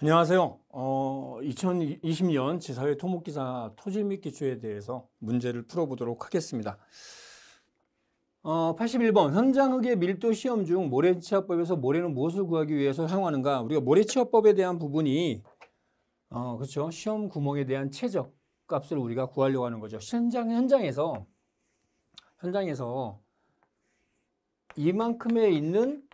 안녕하세요. 어, 2020년 지사회 토목기사 토질 및 기초에 대해서 문제를 풀어보도록 하겠습니다. 어, 81번 현장흙의 밀도 시험 중 모래치화법에서 모래는 무엇을 구하기 위해서 사용하는가? 우리가 모래치화법에 대한 부분이 어, 그렇죠. 시험 구멍에 대한 최적 값을 우리가 구하려고 하는 거죠. 현장 현장에서 현장에서 이만큼에 있는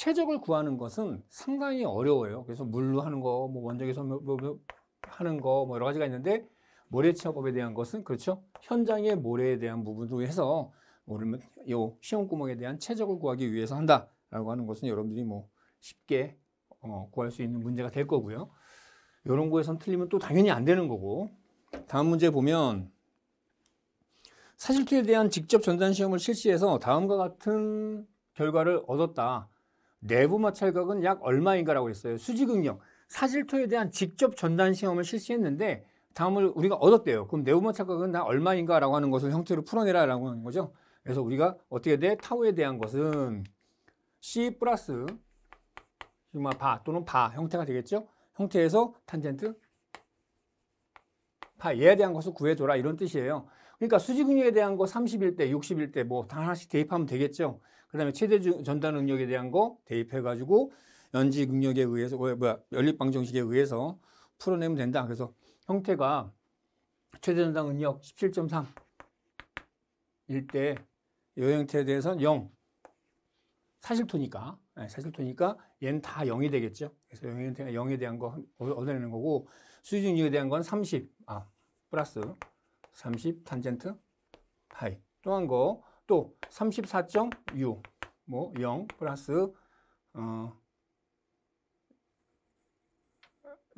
최적을 구하는 것은 상당히 어려워요. 그래서 물로 하는 거, 뭐 원적에서 뭐, 뭐, 뭐 하는 거, 뭐 여러 가지가 있는데 모래치화법에 대한 것은 그렇죠. 현장의 모래에 대한 부분도 해서 오늘은 요 시험 구멍에 대한 최적을 구하기 위해서 한다라고 하는 것은 여러분들이 뭐 쉽게 어, 구할 수 있는 문제가 될 거고요. 이런 거에선 틀리면 또 당연히 안 되는 거고 다음 문제 보면 사실투에 대한 직접 전단 시험을 실시해서 다음과 같은 결과를 얻었다. 내부 마찰각은 약 얼마인가라고 했어요. 수지응용 사질토에 대한 직접 전단 시험을 실시했는데 다음을 우리가 얻었대요. 그럼 내부 마찰각은 나 얼마인가라고 하는 것을 형태로 풀어내라라고 하는 거죠. 그래서 우리가 어떻게 돼? 타우에 대한 것은 C 플러스 시그마 바 또는 바 형태가 되겠죠. 형태에서 탄젠트 파 얘에 대한 것을 구해줘라 이런 뜻이에요. 그러니까 수직응용에 대한 거 31대, 61대 뭐다 하나씩 대입하면 되겠죠. 그다음에 최대 전단 응력에 대한 거 대입해 가지고 연지 응용에 의해서 어, 뭐야 연립 방정식에 의해서 풀어내면 된다. 그래서 형태가 최대 전단 응력17.3 일대 요 형태에 대해서는 0 사실토니까 예, 사실토니까 얘는 다 0이 되겠죠. 그래서 0 형태가 0에 대한 거 얻어내는 거고 수직 응용에 대한 건 30 아, 플러스 30 탄젠트 파이 또한 거 또 34.6 뭐 0 플러스 어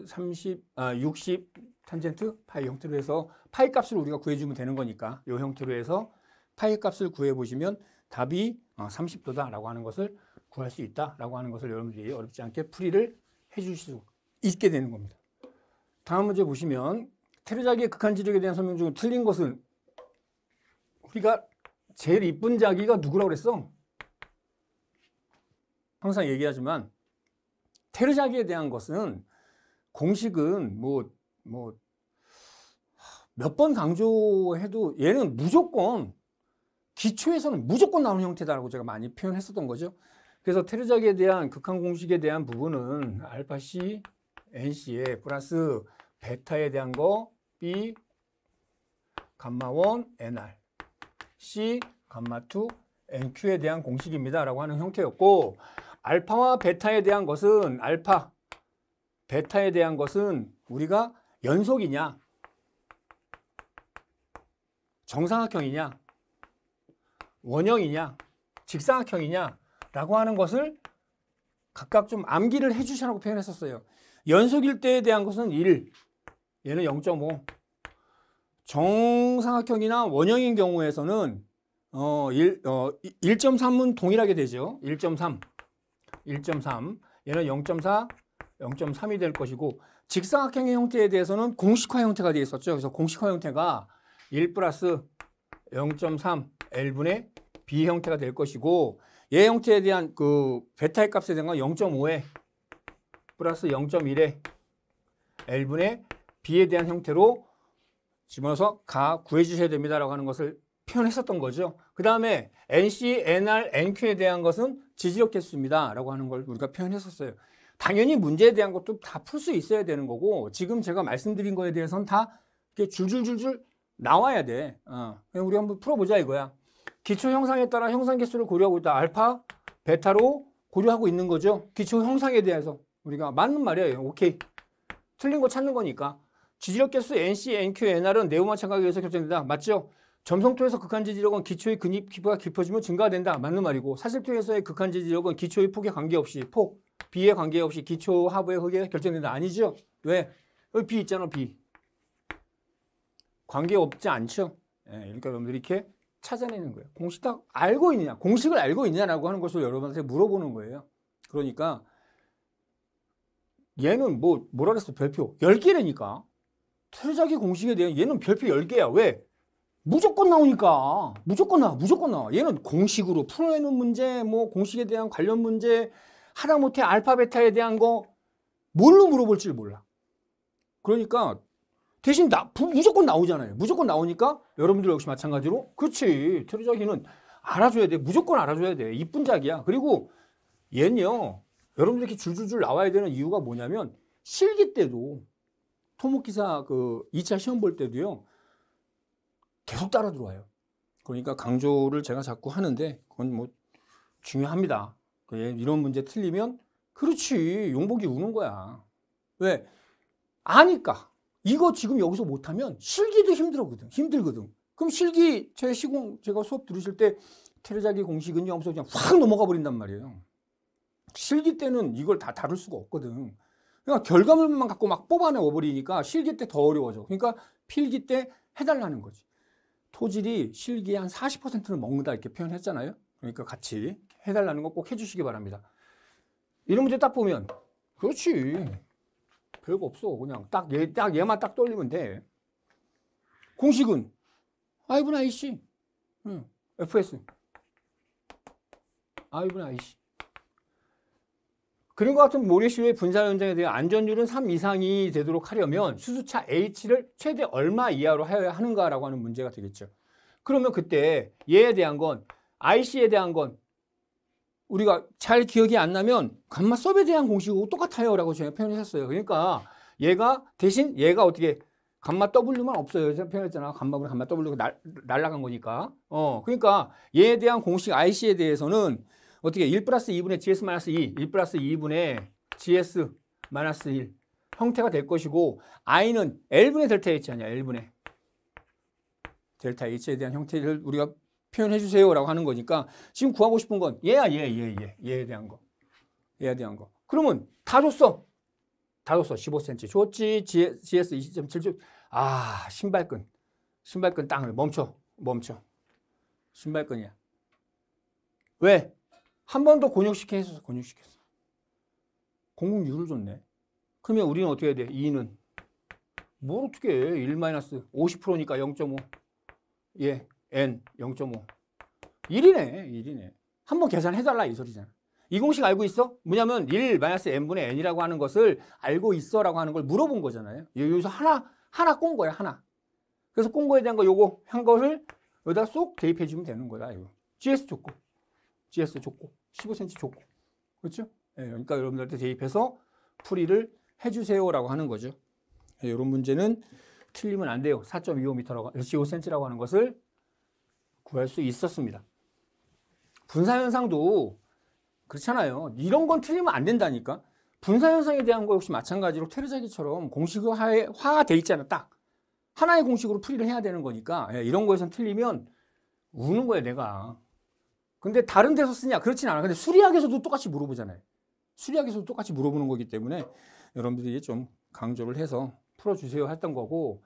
30, 아, 60 탄젠트 파이 형태로 해서 파이 값을 우리가 구해주면 되는 거니까 이 형태로 해서 파이 값을 구해보시면 답이 30도다라고 어, 하는 것을 구할 수 있다라고 하는 것을 여러분들이 어렵지 않게 풀이를 해주실 수 있게 되는 겁니다. 다음 문제 보시면 테르자기의 극한 지적에 대한 설명 중 틀린 것은 우리가 제일 이쁜 자기가 누구라고 그랬어? 항상 얘기하지만 테르자기에 대한 것은 공식은 뭐 뭐 몇 번 강조해도 얘는 무조건 기초에서는 무조건 나오는 형태다라고 제가 많이 표현했었던 거죠. 그래서 테르자기에 대한 극한 공식에 대한 부분은 알파 C, NC에 플러스 베타에 대한 거 B 감마 1 NR C 감마 2 NQ에 대한 공식입니다. 라고 하는 형태였고 알파와 베타에 대한 것은 알파 베타에 대한 것은 우리가 연속이냐 정상학형이냐 원형이냐 직사각형이냐 라고 하는 것을 각각 좀 암기를 해주시라고 표현했었어요. 연속일 때에 대한 것은 1, 얘는 0.5. 정사각형이나 원형인 경우에서는 어, 1, 어, 1.3은 동일하게 되죠. 1.3. 1.3. 얘는 0.4, 0.3이 될 것이고 직사각형의 형태에 대해서는 공식화 형태가 되어 있었죠. 그래서 공식화 형태가 1 플러스 0.3 L분의 B 형태가 될 것이고 얘 형태에 대한 그 베타의 값에 대한 건 0.5에 플러스 0.1에 L분의 B에 대한 형태로 집어넣어서 가 구해 주셔야 됩니다라고 하는 것을 표현했었던 거죠. 그 다음에 NC, NR, NQ에 대한 것은 지지력 개수입니다. 라고 하는 걸 우리가 표현했었어요. 당연히 문제에 대한 것도 다 풀 수 있어야 되는 거고 지금 제가 말씀드린 거에 대해서는 다 이렇게 줄줄줄줄 나와야 돼. 어. 우리 한번 풀어보자 이거야. 기초 형상에 따라 형상 개수를 고려하고 있다. 알파, 베타로 고려하고 있는 거죠. 기초 형상에 대해서 우리가 맞는 말이에요. 오케이. 틀린 거 찾는 거니까. 지지력 개수 NC, NQ, NR은 네오마 착각에 의해서 결정된다. 맞죠? 점성토에서 극한 지지력은 기초의 근입 기포가 깊어지면 증가된다. 맞는 말이고 사실토에서의 극한 지지력은 기초의 폭에 관계없이 폭, 비에 관계없이 기초 하부의 흙에 결정된다. 아니죠? 왜? 여기 비 있잖아, 비. 관계없지 않죠? 예, 그러니까 여러분들이 이렇게 찾아내는 거예요. 공식 딱 알고 있느냐, 공식을 알고 있냐라고 하는 것을 여러분한테 물어보는 거예요. 그러니까 얘는 뭐 뭐라 그랬어, 별표. 10개라니까. 퇴자기 공식에 대한 얘는 별표 10개야. 왜? 무조건 나오니까. 무조건 나와. 무조건 나와. 얘는 공식으로 풀어내는 문제, 뭐 공식에 대한 관련 문제, 하다못해 알파 베타에 대한 거 뭘로 물어볼지 몰라. 그러니까 대신 나, 무조건 나오잖아요. 무조건 나오니까 여러분들 역시 마찬가지로 그렇지. 퇴자기는 알아줘야 돼. 무조건 알아줘야 돼. 이쁜 자기야. 그리고 얘는요. 여러분들 이렇게 줄줄줄 나와야 되는 이유가 뭐냐면 실기 때도 토목기사 그 2차 시험 볼 때도요. 계속 따라 들어와요. 그러니까 강조를 제가 자꾸 하는데 그건 뭐 중요합니다. 그 예, 이런 문제 틀리면 그렇지 용복이 우는 거야. 왜? 아니까. 이거 지금 여기서 못하면 실기도 힘들거든. 힘들거든. 그럼 실기 제 시공 제가 수업 들으실 때 테레자기 공식은요 하서 그냥 확 넘어가 버린단 말이에요. 실기 때는 이걸 다 다룰 수가 없거든. 그러니까 결과물만 갖고 막뽑아내 버리니까 실기 때 더 어려워져. 그러니까 필기 때 해달라는 거지. 토질이 실기의 한 40%를 먹는다 이렇게 표현했잖아요. 그러니까 같이 해달라는 거 꼭 해주시기 바랍니다. 이런 문제 딱 보면 그렇지. 별거 없어. 그냥 딱, 얘, 딱 얘만 딱 돌리면 돼. 공식은 I분 IC. 응. FS. I분 IC. 그런 것 같은 모래시료의 분사 현장에 대한 안전율은 3 이상이 되도록 하려면 수소차 H를 최대 얼마 이하로 하여야 하는가라고 하는 문제가 되겠죠. 그러면 그때 얘에 대한 건 IC에 대한 건 우리가 잘 기억이 안 나면 감마 섭에 대한 공식하고 똑같아요 라고 제가 표현했었어요. 을 그러니까 얘가 대신 얘가 어떻게 감마 W만 없어요. 제가 표현했잖아. 감마분 감마 W가 날, 날아간 거니까. 어, 그러니까 얘에 대한 공식 IC에 대해서는 어떻게 1 플러스 2분의 GS 마이너스 2, 1 플러스 2분의 GS 마이너스 1 형태가 될 것이고 i는 L분의 델타 H 아니야 L분의 델타 H에 대한 형태를 우리가 표현해 주세요 라고 하는 거니까 지금 구하고 싶은 건 얘야 얘 얘 얘 얘에 대한 거 얘에 대한 거 그러면 다 줬어 다 줬어 15cm 줬지 GS 20.7주 아 신발끈 신발끈 땅을 멈춰 멈춰 신발끈이야 왜? 한번더 곤욕시켜서 곤욕시켰어. 공공 6를 줬네. 그러면 우리는 어떻게 해야 돼? 2는. 뭘 어떻게 해? 1 50%니까 0.5. 예, n 0.5. 1이네, 1이네. 한 번 계산해달라 이 소리잖아. 이 공식 알고 있어? 뭐냐면 1마이 n분의 n이라고 하는 것을 알고 있어 라고 하는 걸 물어본 거잖아요. 여기서 하나, 하나 꼰 거야, 하나. 그래서 꼰 거에 대한 거 요거 한 거를 여기다 쏙 대입해 주면 되는 거야, 이거. gs 조건. GS 좋고 15cm 좋고 그렇죠? 예, 그러니까 여러분들한테 대입해서 풀이를 해주세요라고 하는 거죠. 예, 이런 문제는 틀리면 안 돼요. 4.25m라고 15cm라고 하는 것을 구할 수 있었습니다. 분사 현상도 그렇잖아요. 이런 건 틀리면 안 된다니까. 분사 현상에 대한 거 역시 마찬가지로 테르자기처럼 공식화돼 화있지않아딱 하나의 공식으로 풀이를 해야 되는 거니까 예, 이런 거에선 틀리면 우는 거예요, 내가. 근데 다른 데서 쓰냐? 그렇진 않아. 근데 수리학에서도 똑같이 물어보잖아요. 수리학에서도 똑같이 물어보는 거기 때문에 여러분들이 좀 강조를 해서 풀어주세요 했던 거고